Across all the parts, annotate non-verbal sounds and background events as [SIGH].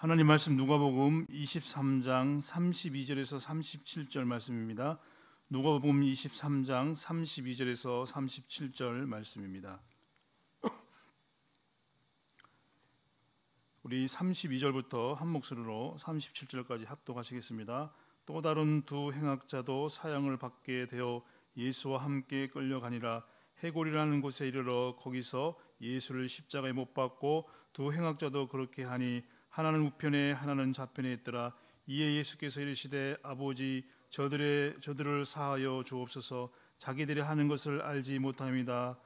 하나님 말씀 누가복음 23장 32절에서 37절 말씀입니다. 누가복음 23장 32절에서 37절 말씀입니다. 우리 32절부터 한 목소리로 37절까지 합독하시겠습니다. 또 다른 두 행악자도 사형을 받게 되어 예수와 함께 끌려가니라 해골이라는 곳에 이르러 거기서 예수를 십자가에 못 박고 두 행악자도 그렇게 하니 하나는 우편에 하나는 좌편에 있더라 이에 예수께서 이르시되 아버지 저들의 저들을 사하여 주옵소서 자기들이 하는 것을 알지 못함이다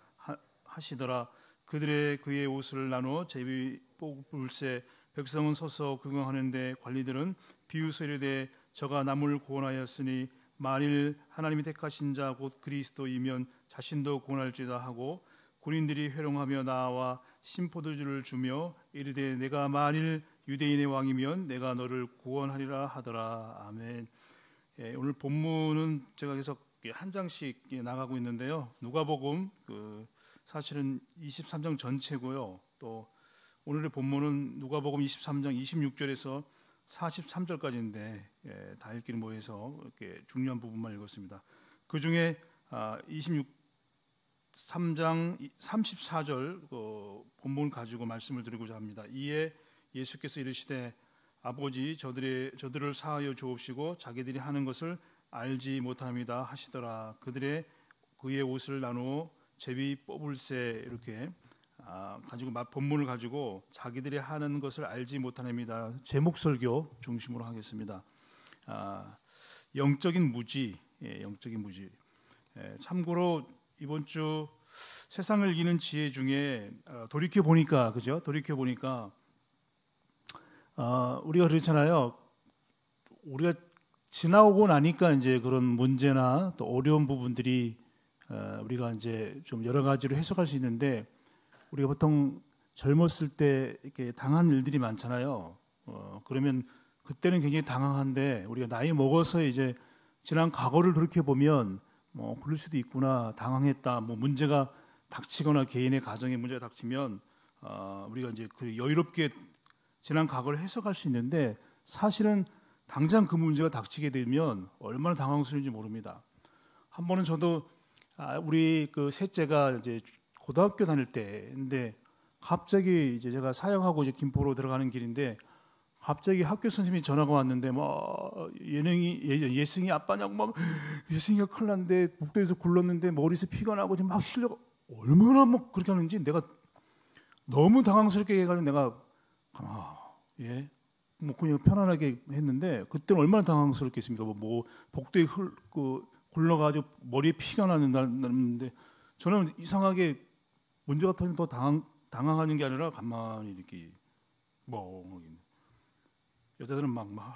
하시더라 그들의 그의 옷을 나눠 제비 뽑을세 백성은 서서 구경하는데 관리들은 비웃어 이르되 저가 남을 구원하였으니 만일 하나님이 택하신 자 곧 그리스도이면 자신도 구원할지다 하고 군인들이 회롱하며 나와 심포도주를 주며 이르되 내가 만일 유대인의 왕이면 내가 너를 구원하리라 하더라. 아멘. 예, 오늘 본문은 제가 계속 한 장씩 예, 나가고 있는데요. 누가복음 그 사실은 23장 전체고요. 또 오늘의 본문은 누가복음 23장 26절에서 43절까지인데 예, 다 읽기를 모여서 이렇게 중요한 부분만 읽었습니다. 그 중에 아, 26 3장 34절 어, 본문 가지고 말씀을 드리고자 합니다. 이에 예수께서 이르시되 아버지 저들의 저들을 사하여 주옵시고 자기들이 하는 것을 알지 못합니다 하시더라 그들의 그의 옷을 나누어 제비 뽑을새 이렇게 아, 가지고 맛 본문을 가지고 자기들이 하는 것을 알지 못합니다 제목 설교 중심으로 하겠습니다 아, 영적인 무지 예, 영적인 무지 예, 참고로 이번 주 세상을 이기는 지혜 중에 아, 돌이켜 보니까 그죠 돌이켜 보니까 어, 우리가 그렇잖아요. 우리가 지나오고 나니까 이제 그런 문제나 또 어려운 부분들이 어, 우리가 이제 좀 여러 가지로 해석할 수 있는데 우리가 보통 젊었을 때 이렇게 당한 일들이 많잖아요. 어, 그러면 그때는 굉장히 당황한데 우리가 나이 먹어서 이제 지난 과거를 그렇게 보면 뭐 그럴 수도 있구나 당황했다 뭐 문제가 닥치거나 개인의 가정에 문제가 닥치면 어, 우리가 이제 그 여유롭게 지난 과거를 해석할 수 있는데 사실은 당장 그 문제가 닥치게 되면 얼마나 당황스러운지 모릅니다. 한 번은 저도 아, 우리 그 셋째가 이제 고등학교 다닐 때인데 갑자기 이제 제가 사역하고 이제 김포로 들어가는 길인데 갑자기 학교 선생님이 전화가 왔는데 뭐 예능이 예, 승이 아빠냐고 막 예승이가 큰일 났는데 복도에서 굴렀는데 머리에서 피가 나고 지금 막 실력 얼마나 막 그렇게 하는지 내가 너무 당황스럽게 해가지고 내가 아, 예. 뭐 그냥 편안하게 했는데 그때는 얼마나 당황스럽겠습니까? 뭐, 뭐 복도에 흘, 그 굴러가지고 머리에 피가 나는 날는데 저는 이상하게 문제가 터지더 당황, 당황하는 게 아니라 가만히 이렇게 멍 여자들은 막 막.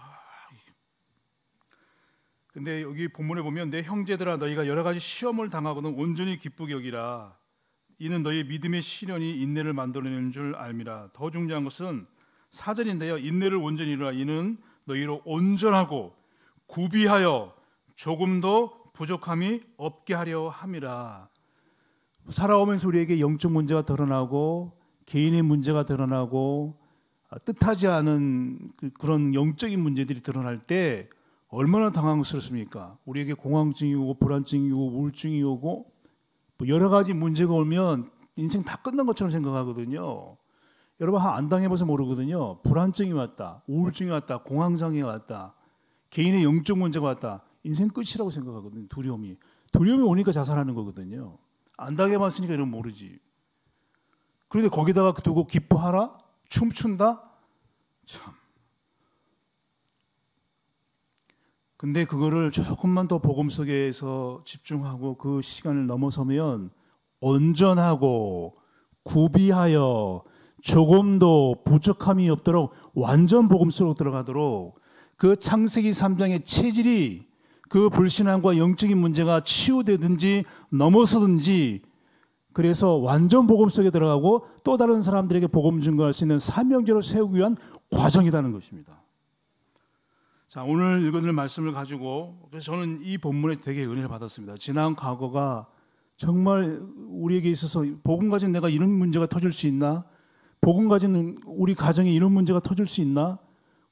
근데 여기 본문에 보면 내 형제들아 너희가 여러 가지 시험을 당하고는 온전히 기쁘게 여기라 이는 너희 믿음의 시련이 인내를 만들어내는 줄 알미라. 더 중요한 것은 사전인데요 인내를 온전히 이루라. 이는 너희로 온전하고 구비하여 조금도 부족함이 없게 하려 함이라. 살아오면서 우리에게 영적 문제가 드러나고 개인의 문제가 드러나고 뜻하지 않은 그 그런 영적인 문제들이 드러날 때 얼마나 당황스럽습니까? 우리에게 공황증이 오고 불안증이 오고 우울증이 오고 뭐 여러 가지 문제가 오면 인생 다 끝난 것처럼 생각하거든요. 여러분 안 당해봐서 모르거든요. 불안증이 왔다, 우울증이 왔다, 공황장애 왔다, 개인의 영적 문제가 왔다. 인생 끝이라고 생각하거든요. 두려움이 두려움이 오니까 자살하는 거거든요. 안 당해봤으니까 이런 모르지. 그런데 거기다가 두고 기뻐하라, 춤춘다. 참. 근데 그거를 조금만 더 복음 속에서 집중하고 그 시간을 넘어서면 온전하고 구비하여 조금도 부족함이 없도록 완전 복음 속으로 들어가도록 그 창세기 3장의 체질이 그 불신앙과 영적인 문제가 치유되든지 넘어서든지 그래서 완전 복음 속에 들어가고 또 다른 사람들에게 복음 증거할 수 있는 사명제로 세우기 위한 과정이라는 것입니다. 자, 오늘 읽어드릴 말씀을 가지고 그래서 저는 이 본문에 되게 은혜를 받았습니다. 지난 과거가 정말 우리에게 있어서 복음 가진 내가 이런 문제가 터질 수 있나? 복음 가진 우리 가정에 이런 문제가 터질 수 있나?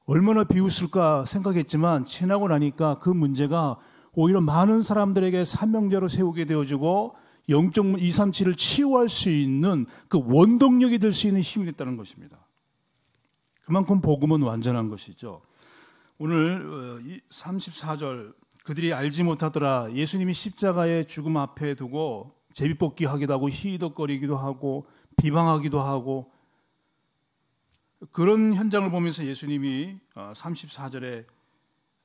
얼마나 비웃을까 생각했지만 지나고 나니까 그 문제가 오히려 많은 사람들에게 사명자로 세우게 되어지고 영 237을 치유할 수 있는 그 원동력이 될 수 있는 힘이 됐다는 것입니다. 그만큼 복음은 완전한 것이죠. 오늘 34절 어, 그들이 알지 못하더라 예수님이 십자가의 죽음 앞에 두고 제비뽑기 하기도 하고 희덕거리기도 하고 비방하기도 하고 그런 현장을 보면서 예수님이 34절에 어,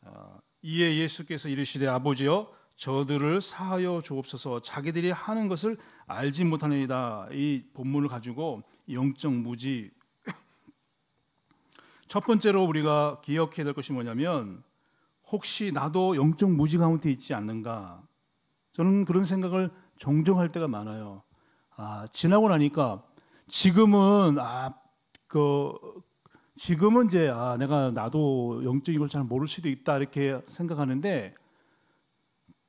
어, 이에 예수께서 이르시되 아버지여 저들을 사하여 주옵소서 자기들이 하는 것을 알지 못하느이다 이 본문을 가지고 영적 무지 첫 번째로 우리가 기억해야 될 것이 뭐냐면 혹시 나도 영적 무지 가운데 있지 않는가? 저는 그런 생각을 종종 할 때가 많아요. 아, 지나고 나니까 지금은 아, 그 지금은 이제 아, 내가 나도 영적인 걸잘 모를 수도 있다 이렇게 생각하는데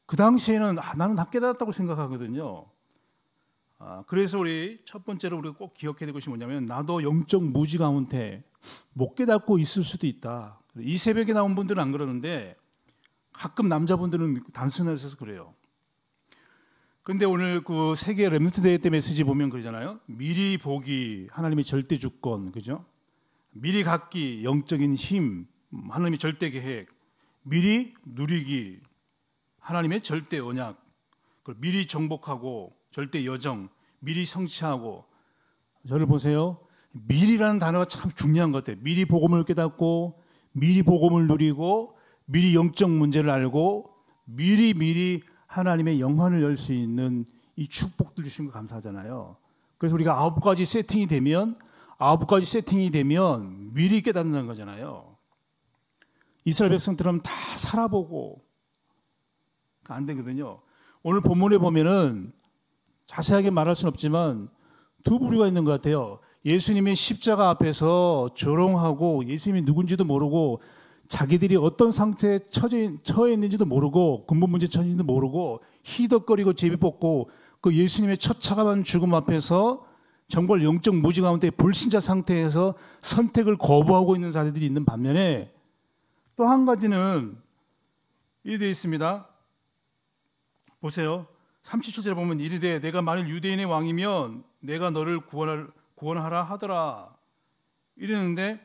그 당시에는 아, 나는 다 깨달았다고 생각하거든요. 아, 그래서 우리 첫 번째로 우리가 꼭 기억해야 될 것이 뭐냐면 나도 영적 무지 가운데 못 깨닫고 있을 수도 있다. 이 새벽에 나온 분들은 안 그러는데 가끔 남자분들은 단순해서 그래요. 근데 오늘 그 세계 렘트 데이 때 메시지 보면 그러잖아요. 미리 보기 하나님의 절대 주권 그죠? 미리 갖기 영적인 힘 하나님의 절대 계획 미리 누리기 하나님의 절대 언약 그걸 미리 정복하고 절대 여정 미리 성취하고 저를 보세요. 미리라는 단어가 참 중요한 것 같아요. 미리 복음을 깨닫고 미리 복음을 누리고 미리 영적 문제를 알고 미리 미리 하나님의 영환을열 수 있는 이 축복들 주신 거 감사하잖아요. 그래서 우리가 아홉 가지 세팅이 되면 아홉 가지 세팅이 되면 미리 깨닫는 거잖아요. 이스라엘 백성들은 다 살아보고 안 되거든요. 오늘 본문에 보면은 자세하게 말할 순 없지만 두 부류가 있는 것 같아요. 예수님의 십자가 앞에서 조롱하고 예수님이 누군지도 모르고 자기들이 어떤 상태에 처해, 처해 있는지도 모르고 근본 문제 처인지도 모르고 희덕거리고 제비 뽑고 그 예수님의 처차가한 죽음 앞에서 정말 영적 무지 가운데 불신자 상태에서 선택을 거부하고 있는 사례들이 있는 반면에 또 한 가지는 이래 되어 있습니다. 보세요. 37절에 보면 이래 돼. 내가 만일 유대인의 왕이면 내가 너를 구원할 구원하라 하더라. 이랬는데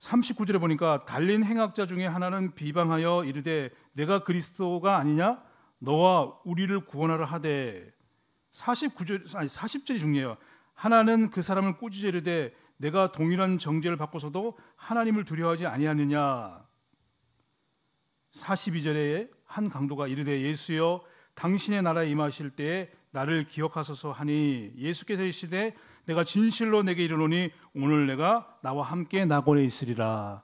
39절에 보니까 달린 행악자 중에 하나는 비방하여 이르되 내가 그리스도가 아니냐 너와 우리를 구원하라 하되 49절 아니 40절이 중요해요. 하나는 그 사람을 꾸짖어 되 내가 동일한 정죄를 받고서도 하나님을 두려워하지 아니하느냐. 42절에 한 강도가 이르되 예수여 당신의 나라에 임하실 때에 나를 기억하소서 하니 예수께서 이시되 내가 진실로 내게 이르노니 오늘 내가 나와 함께 낙원에 있으리라.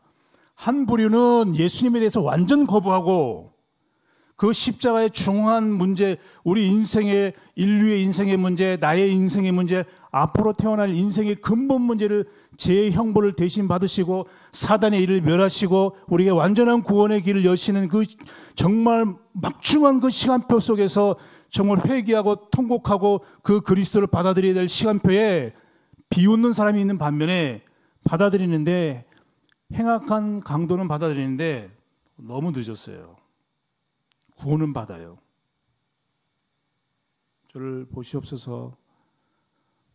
한 부류는 예수님에 대해서 완전 거부하고 그 십자가의 중한 문제, 우리 인생의 인류의 인생의 문제, 나의 인생의 문제, 앞으로 태어날 인생의 근본 문제를 죄의 형벌을 대신 받으시고 사단의 일을 멸하시고 우리에게 완전한 구원의 길을 여시는 그 정말 막중한 그 시간표 속에서 정말 회개하고 통곡하고 그 그리스도를 받아들여야 될 시간표에 비웃는 사람이 있는 반면에 받아들이는데 행악한 강도는 받아들이는데 너무 늦었어요. 구원은 받아요. 저를 보시옵소서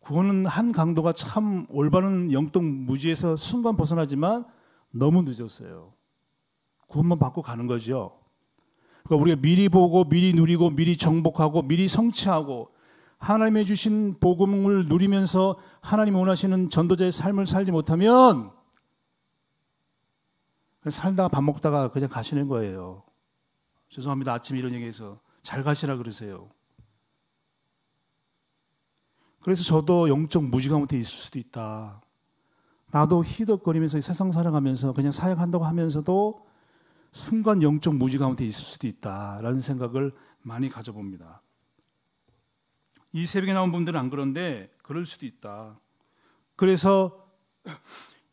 그거는 한 강도가 참 올바른 영동 무지에서 순간 벗어나지만 너무 늦었어요. 구원만 받고 가는 거죠. 그러니까 우리가 미리 보고 미리 누리고 미리 정복하고 미리 성취하고 하나님의 주신 복음을 누리면서 하나님 원하시는 전도자의 삶을 살지 못하면 살다가 밥 먹다가 그냥 가시는 거예요. 죄송합니다. 아침 이런 얘기해서 잘 가시라 그러세요. 그래서 저도 영적 무지감한테 있을 수도 있다. 나도 희덕거리면서 세상 살아가면서 그냥 사역한다고 하면서도 순간 영적 무지 가운데 있을 수도 있다라는 생각을 많이 가져봅니다. 이 새벽에 나온 분들은 안 그런데 그럴 수도 있다. 그래서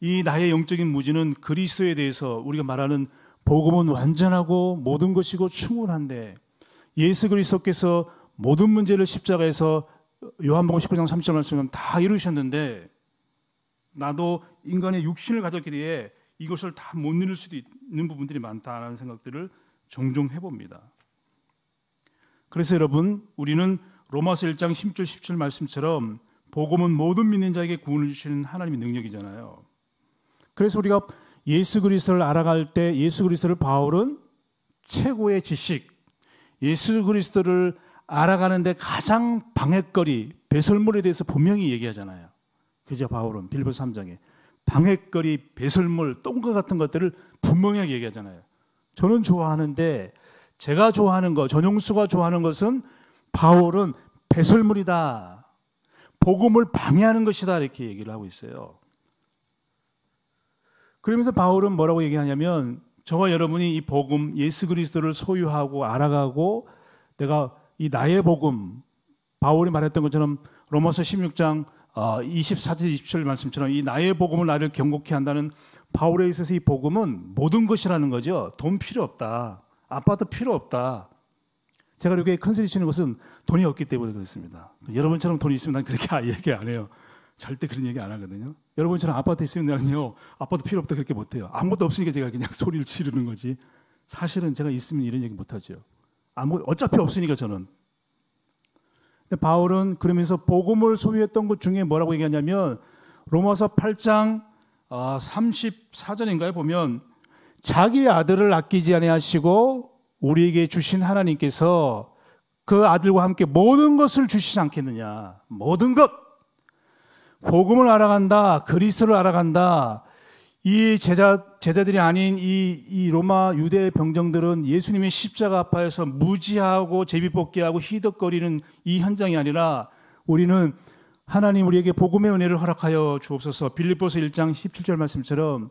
이 나의 영적인 무지는 그리스도에 대해서 우리가 말하는 복음은 완전하고 모든 것이고 충분한데 예수 그리스도께서 모든 문제를 십자가에서 요한복음 19장 3절 말씀은 다 이루셨는데 나도 인간의 육신을 가졌기에 이것을 다 못 이룰 수도 있는 부분들이 많다라는 생각들을 종종 해봅니다. 그래서 여러분 우리는 로마서 1장 10절 17절 말씀처럼 복음은 모든 믿는 자에게 구원을 주시는 하나님의 능력이잖아요. 그래서 우리가 예수 그리스도를 알아갈 때 예수 그리스도를 바울은 최고의 지식, 예수 그리스도를 알아가는데 가장 방해거리, 배설물에 대해서 분명히 얘기하잖아요. 그죠? 바울은 빌보 3장에. 방해거리, 배설물, 똥과 같은 것들을 분명하게 얘기하잖아요. 저는 좋아하는데 제가 좋아하는 거, 전용수가 좋아하는 것은 바울은 배설물이다. 복음을 방해하는 것이다. 이렇게 얘기를 하고 있어요. 그러면서 바울은 뭐라고 얘기하냐면 저와 여러분이 이 복음 예수 그리스도를 소유하고 알아가고 내가 이 나의 복음 바울이 말했던 것처럼 로마서 16장 24절 27절 말씀처럼 이 나의 복음을 나를 경고케 한다는 바울에 있어서 이 복음은 모든 것이라는 거죠. 돈 필요 없다. 아파트 필요 없다. 제가 이렇게 컨설팅 치는 것은 돈이 없기 때문에 그렇습니다. 여러분처럼 돈이 있으면 난 그렇게 [LAUGHS] 아, 얘기 안 해요. 절대 그런 얘기 안 하거든요. 여러분처럼 아파트 있으면 나는요, 아파트 필요 없다 그렇게 못해요. 아무것도 없으니까 제가 그냥 [LAUGHS] 소리를 지르는 거지. 사실은 제가 있으면 이런 얘기 못하죠. 아무 어차피 없으니까 저는. 근데 바울은 그러면서 복음을 소유했던 것 중에 뭐라고 얘기하냐면 로마서 8장 34절인가에 아, 보면 자기 아들을 아끼지 아니하시고 우리에게 주신 하나님께서 그 아들과 함께 모든 것을 주시지 않겠느냐. 모든 것. 복음을 알아간다. 그리스도를 알아간다. 이 제자 제자들이 아닌 이, 이 로마 유대 병정들은 예수님의 십자가 앞에서 무지하고 제비뽑기하고 희덕거리는 이 현장이 아니라 우리는 하나님 우리에게 복음의 은혜를 허락하여 주옵소서. 빌립보서 1장 17절 말씀처럼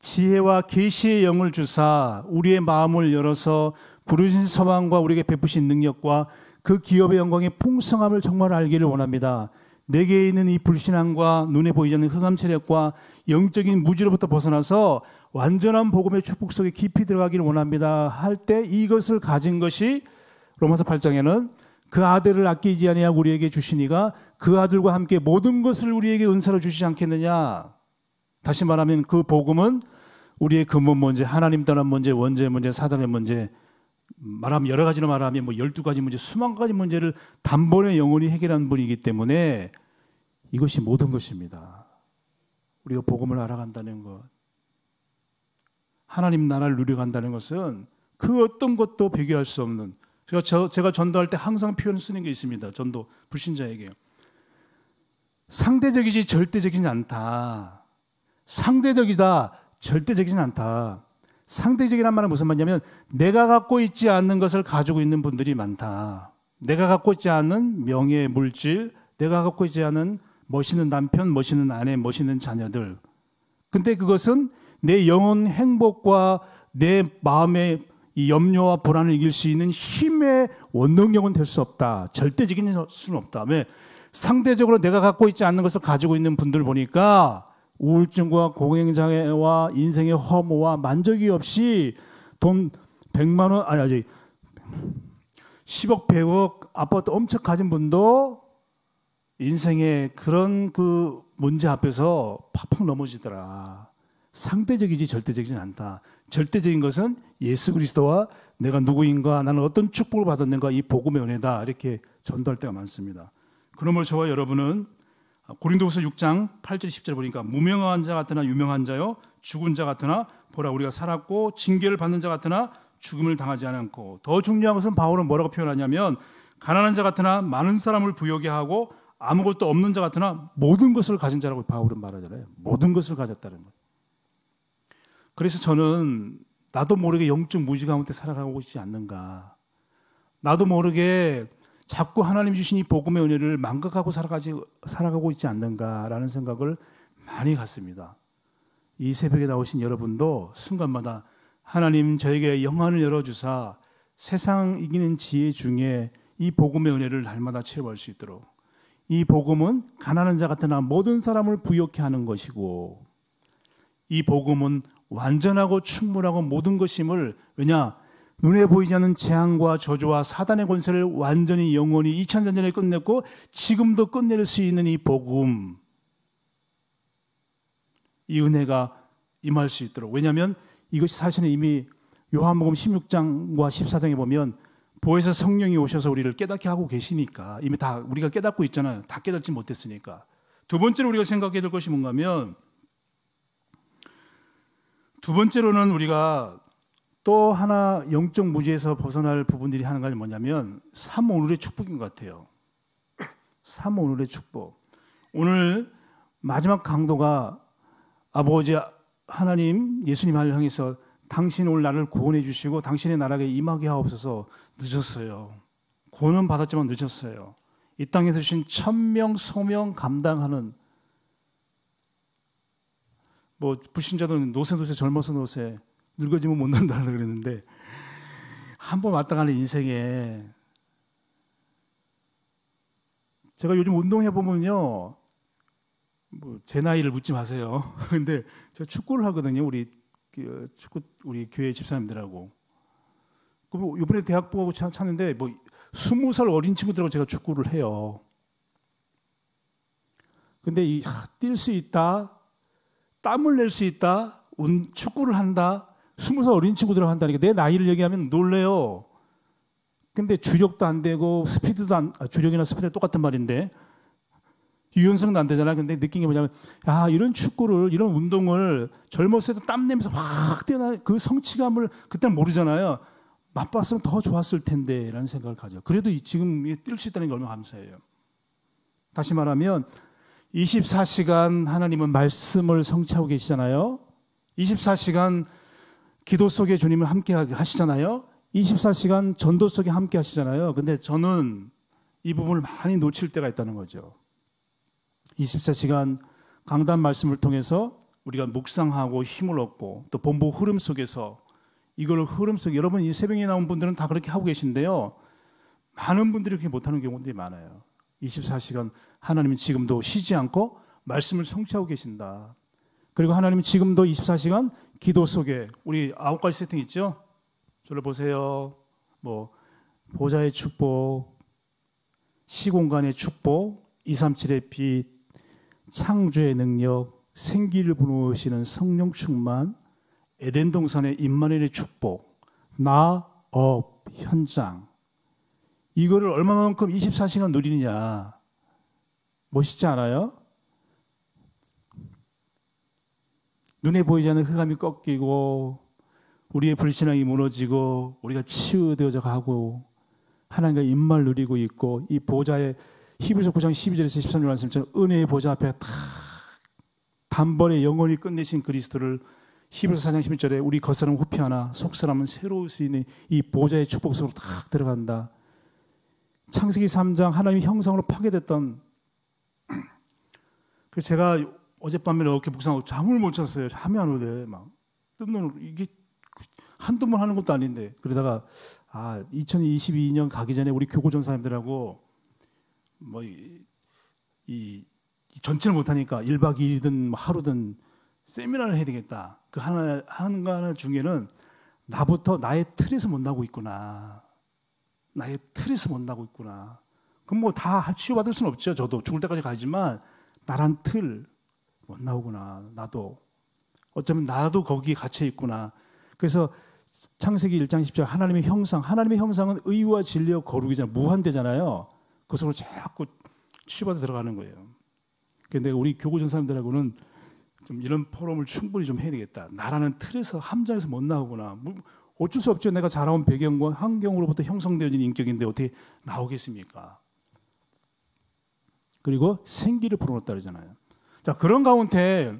지혜와 계시의 영을 주사 우리의 마음을 열어서 부르신 서방과 우리에게 베푸신 능력과 그 기업의 영광의 풍성함을 정말 알기를 원합니다. 내게 있는 이 불신앙과 눈에 보이지 않는 흑암 체력과 영적인 무지로부터 벗어나서 완전한 복음의 축복 속에 깊이 들어가길 원합니다. 할 때 이것을 가진 것이 로마서 8장에는 그 아들을 아끼지 아니하고 우리에게 주시니가 그 아들과 함께 모든 것을 우리에게 은사로 주시지 않겠느냐. 다시 말하면 그 복음은 우리의 근본 그 문제, 하나님 떠난 문제, 원죄 문제, 사단의 문제, 말하면 여러 가지로 말하면 뭐 12가지 문제, 수만 가지 문제를 단번에 영원히 해결한 분이기 때문에 이것이 모든 것입니다. 우리가 복음을 알아간다는 것, 하나님 나라를 누려간다는 것은 그 어떤 것도 비교할 수 없는 제가, 저, 제가 전도할 때 항상 표현 을 쓰는 게 있습니다. 전도 불신자에게 상대적이지 절대적이지 않다. 상대적이다. 절대적이지 않다. 상대적이란 말은 무슨 말이냐면 내가 갖고 있지 않는 것을 가지고 있는 분들이 많다. 내가 갖고 있지 않은 명예, 물질, 내가 갖고 있지 않은 멋있는 남편, 멋있는 아내, 멋있는 자녀들. 근데 그것은 내 영혼 행복과 내 마음의 이 염려와 불안을 이길 수 있는 힘의 원동력은 될 수 없다. 절대적인 수는 없다. 왜? 상대적으로 내가 갖고 있지 않는 것을 가지고 있는 분들 보니까 우울증과 공행장애와 인생의 허무와 만족이 없이 돈 100만 원 아니 아니 10억 100억 아파트 엄청 가진 분도 인생의 그런 그 문제 앞에서 팍팍 넘어지더라. 상대적이지 절대적이지 않다. 절대적인 것은 예수 그리스도와 내가 누구인가, 나는 어떤 축복을 받았는가, 이 복음의 은혜다. 이렇게 전달할 때가 많습니다. 그러므로 저와 여러분은 고린도후서 6장 8절 10절 보니까 무명한 자 같으나 유명한 자요 죽은 자 같으나 보라 우리가 살았고 징계를 받는 자 같으나 죽음을 당하지 않고더 중요한 것은 바울은 뭐라고 표현하냐면 가난한 자 같으나 많은 사람을 부여게 하고 아무것도 없는 자 같으나 모든 것을 가진 자라고 바울은 말하잖아요. 모든 것을 가졌다는 거. 그래서 저는 나도 모르게 영적 무지 가운데 살아가고 있지 않는가. 나도 모르게 자꾸 하나님 주신 이 복음의 은혜를 망각하고 살아가지, 살아가고 있지 않는가라는 생각을 많이 갖습니다. 이 새벽에 나오신 여러분도 순간마다 하나님 저에게 영안을 열어주사 세상 이기는 지혜 중에 이 복음의 은혜를 날마다 체험할 수 있도록 이 복음은 가난한 자 같으나 모든 사람을 부욕케 하는 것이고 이 복음은 완전하고 충분하고 모든 것임을 왜냐 눈에 보이지 않는 재앙과 저주와 사단의 권세를 완전히 영원히 2000년 전에 끝냈고 지금도 끝낼 수 있는 이 복음 이 은혜가 임할 수 있도록 왜냐하면 이것이 사실은 이미 요한복음 16장과 14장에 보면 보혜사 성령이 오셔서 우리를 깨닫게 하고 계시니까 이미 다 우리가 깨닫고 있잖아요. 다 깨닫지 못했으니까. 두 번째로 우리가 생각해야 될 것이 뭔가면 두 번째로는 우리가 또 하나 영적 무지에서 벗어날 부분들이 하는 건 뭐냐면 삼 오늘의 축복인 것 같아요. 삼 오늘의 축복. 오늘 마지막 강도가 아버지 하나님 예수님 을 향해서 당신 오늘 나를 구원해 주시고 당신의 나라에 임하게 하옵소서 늦었어요. 구원은 받았지만 늦었어요. 이 땅에 주신 천명 소명 감당하는 뭐 불신자들은 노세 노세 젊어서 노세 늙어지면 못 난다 그랬는데 한 번 왔다 가는 인생에 제가 요즘 운동해 보면요 뭐 제 나이를 묻지 마세요. [LAUGHS] 근데 제가 축구를 하거든요. 우리 그, 축구 우리 교회 집사님들하고 그리고 이번에 뭐, 대학부하고 찾는데 뭐 스무 살 어린 친구들하고 제가 축구를 해요. 근데 이뛸 수 있다, 땀을 낼 수 있다, 운, 축구를 한다, 스무 살 어린 친구들하고 한다니까 내 나이를 얘기하면 놀래요. 근데 주력도 안 되고 스피드도 안, 아, 주력이나 스피드 똑같은 말인데 유연성 안되잖아요 근데 느낀 게 뭐냐면, 아, 이런 축구를, 이런 운동을 젊었을 때 땀 내면서 확 뛰어나, 그 성취감을 그때 모르잖아요. 맛봤으면 더 좋았을 텐데, 라는 생각을 가져. 요 그래도 지금 뛸 수 있다는 게 얼마나 감사해요. 다시 말하면, 24시간 하나님은 말씀을 성취하고 계시잖아요. 24시간 기도 속에 주님을 함께 하시잖아요. 24시간 전도 속에 함께 하시잖아요. 근데 저는 이 부분을 많이 놓칠 때가 있다는 거죠. 24시간 강단 말씀을 통해서 우리가 묵상하고 힘을 얻고 또 본부 흐름 속에서 이걸 흐름 속 여러분 이 새벽에 나온 분들은 다 그렇게 하고 계신데요. 많은 분들이 그렇게 못하는 경우들이 많아요. 24시간 하나님은 지금도 쉬지 않고 말씀을 성취하고 계신다. 그리고 하나님은 지금도 24시간 기도 속에 우리 아홉 가지 세팅 있죠? 저를 보세요. 뭐 보좌의 축복, 시공간의 축복, 237의 빛, 창조의 능력, 생기를 부르시는 성령 충만, 에덴 동산의 임마누의 축복, 나, 업, 현장. 이거를 얼마만큼 24시간 누리느냐. 멋있지 않아요? 눈에 보이지 않는 흑암이 꺾이고 우리의 불신앙이 무너지고 우리가 치유되어져 가고 하나님과 입말 누리고 있고 이 보좌의 히브리서 9장 12절에서 13절 말씀처럼 은혜의 보좌 앞에 탁 단번에 영원히 끝내신 그리스도를 히브리서 4장 1 1절에 우리 겉사람은 후피하나 속사람은 새로울 수 있는 이 보좌의 축복 속으로 탁 들어간다. 창세기 3장 하나님의 형상으로 파괴됐던 [CLEARS THROAT] 그 제가 어젯밤에 이렇게 묵상하고 잠을 못 잤어요. 잠이 안 오대 막 뜬눈으로 이게 한두 번 하는 것도 아닌데 그러다가 아 2022년 가기 전에 우리 교구전사님들하고 뭐이 이 전체를 못하니까 1박 2일이든 뭐 하루든 세미나를 해야 되겠다. 그 하나, 한가 하나 중에는 나부터 나의 틀에서 못 나고 있구나. 나의 틀에서 못 나고 있구나. 그럼 뭐다 치유받을 수는 없죠. 저도 죽을 때까지 가지만 나란 틀 못 나오구나. 나도. 어쩌면 나도 거기에 갇혀 있구나. 그래서 창세기 1장 10절 하나님의 형상. 하나님의 형상은 의와 진리와 거룩이잖아요. 무한대잖아요. 그것으로 자꾸 치받아 들어가는 거예요. 근데 우리 교구 전사람들하고는좀 이런 포럼을 충분히 좀 해야 되겠다. 나라는 틀에서 함정에서못 나오구나. 뭐 어쩔 수 없죠. 내가 자라온 배경과 환경으로부터 형성되어진 인격인데 어떻게 나오겠습니까? 그리고 생기를 불어넣었다 그러잖아요. 자 그런 가운데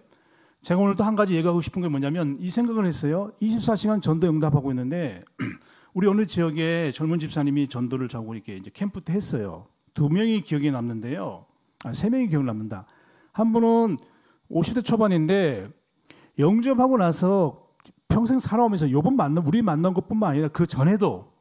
제가 오늘 또 한 가지 얘기하고 싶은 게 뭐냐면 이 생각을 했어요. 24시간 전도 응답하고 있는데 [CLEARS THROAT] 우리 어느 지역에 젊은 집사님이 전도를 자고 이렇게 이제 캠프 때 했어요. 두 명이 기억에 남는데요. 아, 세 명이 기억 남는다. 한 분은 50대 초반인데 영접하고 나서 평생 살아오면서 요번 만난 우리 만난 것뿐만 아니라 그 전에도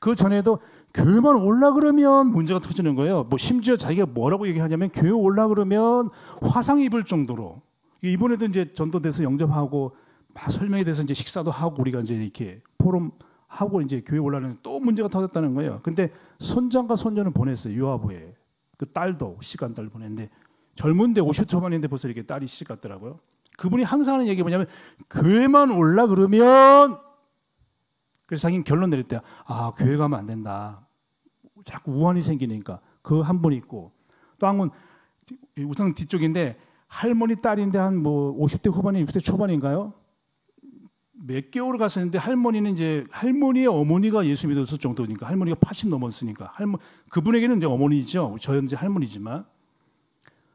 그 전에도 교회만 올라 그러면 문제가 터지는 거예요. 뭐 심지어 자기가 뭐라고 얘기하냐면 교회 올라 그러면 화상 입을 정도로 이번에도 이제 전도돼서 영접하고 막설명에대해서 이제 식사도 하고 우리가 이제 이렇게 포럼 하고 이제 교회 올라가는 또 문제가 터졌다는 거예요. 근데 손장과 손녀는 보냈어요. 유아부에그 딸도 시간 딸 보냈는데 젊은데 50 초반인데 벌써 이렇게 딸이 시집 갔더라고요. 그분이 항상 하는 얘기가 뭐냐면 교회만 올라 그러면 그래서 자기는 결론 내릴 때 아, 교회 가면 안 된다. 자꾸 우환이 생기니까 그 한 분 있고 또 한 분 우선 뒤쪽인데 할머니 딸인데 한 뭐 50대 후반에 60대 초반인가요? 몇 개월 갔었는데 할머니는 이제 할머니의 어머니가 예수 믿었을 정도니까 할머니가 80 넘었으니까 할머 그분에게는 이제 어머니죠. 저는 이제 할머니지만.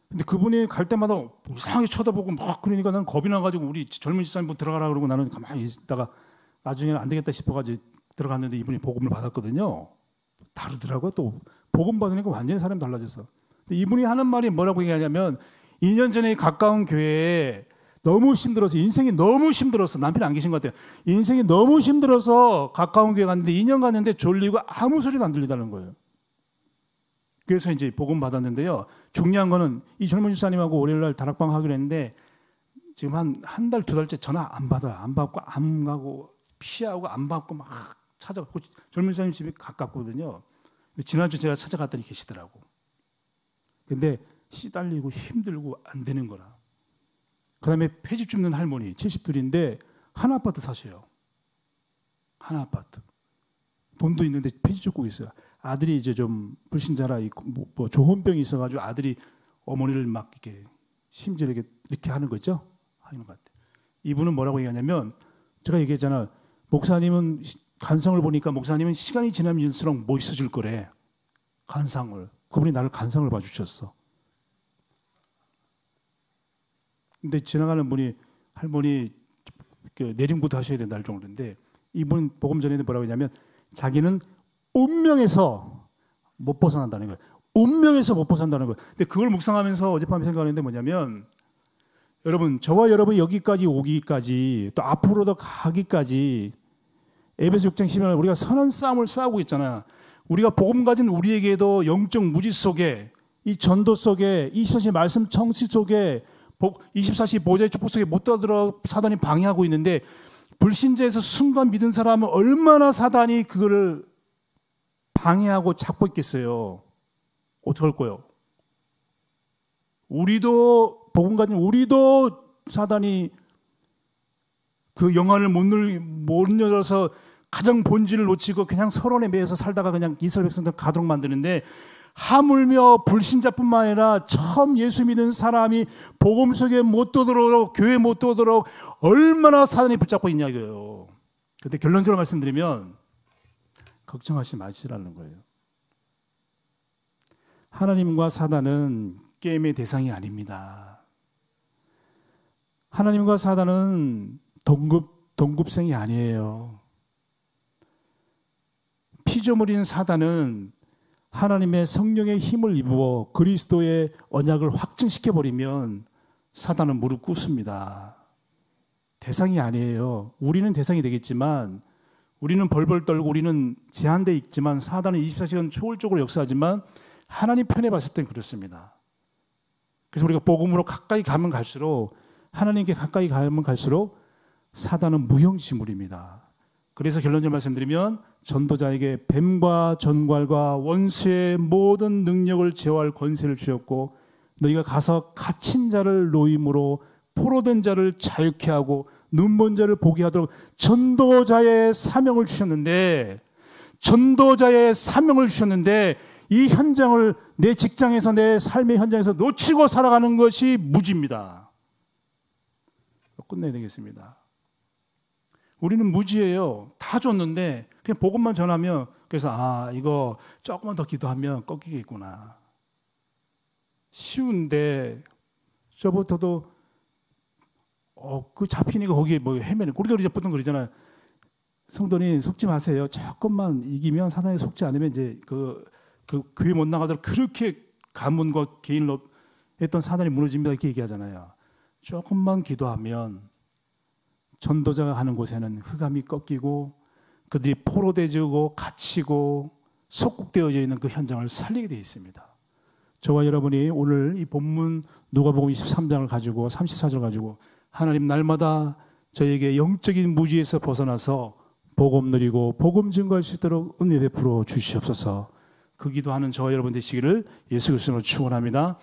근데 그분이 갈 때마다 이상하게 쳐다보고 막 그러니까 난 겁이 나가지고 우리 젊은 집사님 뭐 들어가라 그러고 나는 가만히 있다가 나중에는 안 되겠다 싶어가지고 들어갔는데 이분이 복음을 받았거든요. 다르더라고또 복음 받으니까 완전히 사람 이 달라졌어. 근데 이분이 하는 말이 뭐라고 얘기하냐면 2년 전에 가까운 교회에 너무 힘들어서 인생이 너무 힘들어서 남편이 안 계신 것 같아요. 인생이 너무 힘들어서 가까운 교회 갔는데 2년 갔는데 졸리고 아무 소리도 안 들리다는 거예요. 그래서 이제 복음 받았는데요. 중요한 거는 이 젊은 집사님하고 월요일 날 다락방 하기로 했는데 지금 한 한 달 두 달째 전화 안 받아요. 안 받고 안 가고 피하고 안 받고 막 찾아가고 젊은 집사님 집이 가깝거든요. 지난주 제가 찾아갔더니 계시더라고. 근데 시달리고 힘들고 안 되는 거라. 그 다음에 폐집 줍는 할머니 70둘인데 한 아파트 사세요한 아파트. 돈도 있는데 폐집 줍고 있어요. 아들이 이제 좀 불신자라 있고 뭐, 뭐 조현병이 있어가지고 아들이 어머니를 막 이렇게 심지어 이렇게, 이렇게 하는 거죠. 하는 것 같아요. 이분은 뭐라고 얘기하냐면 제가 얘기했잖아. 목사님은 간상을 보니까 목사님은 시간이 지나면일수록 멋있어질 거래. 간상을. 그분이 나를 간상을 봐주셨어. 근데 지나가는 분이 할머니 그 내림굿 하셔야 된다 할 정도인데 이분 복음 전에는 뭐라고 했냐면 자기는 운명에서 못 벗어난다는 거예요. 운명에서 못 벗어난다는 거예요. 근데 그걸 묵상하면서 어젯밤에 생각하는데 뭐냐면 여러분 저와 여러분 여기까지 오기까지 또 앞으로도 가기까지 에베소 6장 10절 우리가 선한 싸움을 싸우고 있잖아. 요 우리가 복음 가진 우리에게도 영적 무지 속에 이 전도 속에 이 선생의 말씀 청취 속에 24시 보좌의 축복 속에 못 떠들어 사단이 방해하고 있는데 불신자에서 순간 믿은 사람은 얼마나 사단이 그거를 방해하고 잡고 있겠어요. 어떡할 거예요? 우리도 복음가진 우리도 사단이 그 영안을 못, 늘, 못 열어서 가장 본질을 놓치고 그냥 서론에 매여서 살다가 그냥 이스라엘 백성들 가도록 만드는데 하물며 불신자뿐만 아니라 처음 예수 믿은 사람이 복음 속에 못 도도록 교회 못 도도록 얼마나 사단이 붙잡고 있냐 고거예요 근데 결론적으로 말씀드리면 걱정하지 마시라는 거예요. 하나님과 사단은 게임의 대상이 아닙니다. 하나님과 사단은 동급 동급생이 아니에요. 피조물인 사단은 하나님의 성령의 힘을 입어 그리스도의 언약을 확증시켜 버리면 사단은 무릎 꿇습니다. 대상이 아니에요. 우리는 대상이 되겠지만 우리는 벌벌 떨고 우리는 제한돼 있지만 사단은 24시간 초월적으로 역사하지만 하나님 편에 봤을 땐 그렇습니다. 그래서 우리가 복음으로 가까이 가면 갈수록 하나님께 가까이 가면 갈수록 사단은 무형지물입니다. 그래서 결론적으로 말씀드리면 전도자에게 뱀과 전괄과 원수의 모든 능력을 제어할 권세를 주셨고 너희가 가서 갇힌 자를 놓임으로 포로된 자를 자유케 하고 눈먼 자를 보게 하도록 전도자의 사명을 주셨는데 전도자의 사명을 주셨는데 이 현장을 내 직장에서 내 삶의 현장에서 놓치고 살아가는 것이 무지입니다. 끝내야 되겠습니다. 우리는 무지예요. 다 줬는데 그냥 복음만 전하면 그래서 아 이거 조금만 더 기도하면 꺾이겠구나. 쉬운데 저부터도 어 그 잡히니까 거기에 뭐 헤매는 우리가 이제 보통 그러잖아요. 성도님 속지 마세요. 조금만 이기면 사단이 속지 않으면 이제 그, 그 교회 못 나가도록 그렇게 가문과 개인로 했던 사단이 무너집니다 이렇게 얘기하잖아요. 조금만 기도하면 전도자가 가는 곳에는 흑암이 꺾이고 그들이 포로되지고 갇히고 속국되어져 있는 그 현장을 살리게 되어 있습니다. 저와 여러분이 오늘 이 본문 누가복음 23장을 가지고 34절 가지고 하나님 날마다 저에게 영적인 무지에서 벗어나서 복음 누리고 복음 증거할 수 있도록 은혜 베풀어 주시옵소서. 그 기도하는 저와 여러분 되시기를 예수 그리스도로 축원합니다.